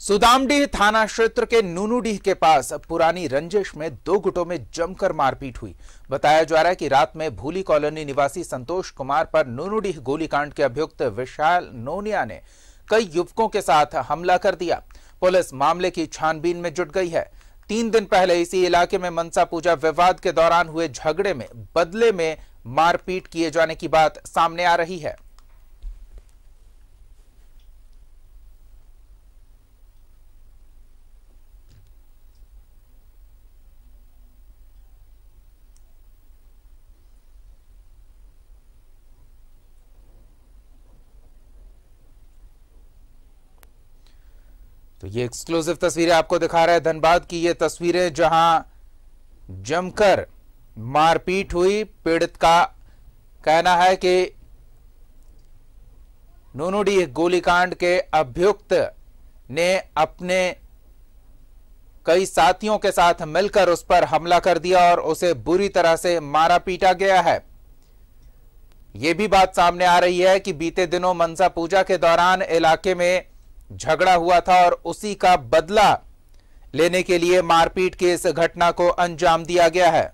सुदामडीह थाना क्षेत्र के नूनूडीह के पास पुरानी रंजिश में दो गुटों में जमकर मारपीट हुई बताया जा रहा है कि रात में भूली कॉलोनी निवासी संतोष कुमार पर नूनूडीह गोलीकांड के अभियुक्त विशाल नोनिया ने कई युवकों के साथ हमला कर दिया पुलिस मामले की छानबीन में जुट गई है तीन दिन पहले इसी इलाके में मनसा पूजा विवाद के दौरान हुए झगड़े में बदले में मारपीट किए जाने की बात सामने आ रही है तो ये एक्सक्लूसिव तस्वीरें आपको दिखा रहा है धनबाद की ये तस्वीरें जहां जमकर मारपीट हुई पीड़ित का कहना है कि नूनुडी गोलीकांड के अभियुक्त ने अपने कई साथियों के साथ मिलकर उस पर हमला कर दिया और उसे बुरी तरह से मारा पीटा गया है यह भी बात सामने आ रही है कि बीते दिनों मनसा पूजा के दौरान इलाके में झगड़ा हुआ था और उसी का बदला लेने के लिए मारपीट की इस घटना को अंजाम दिया गया है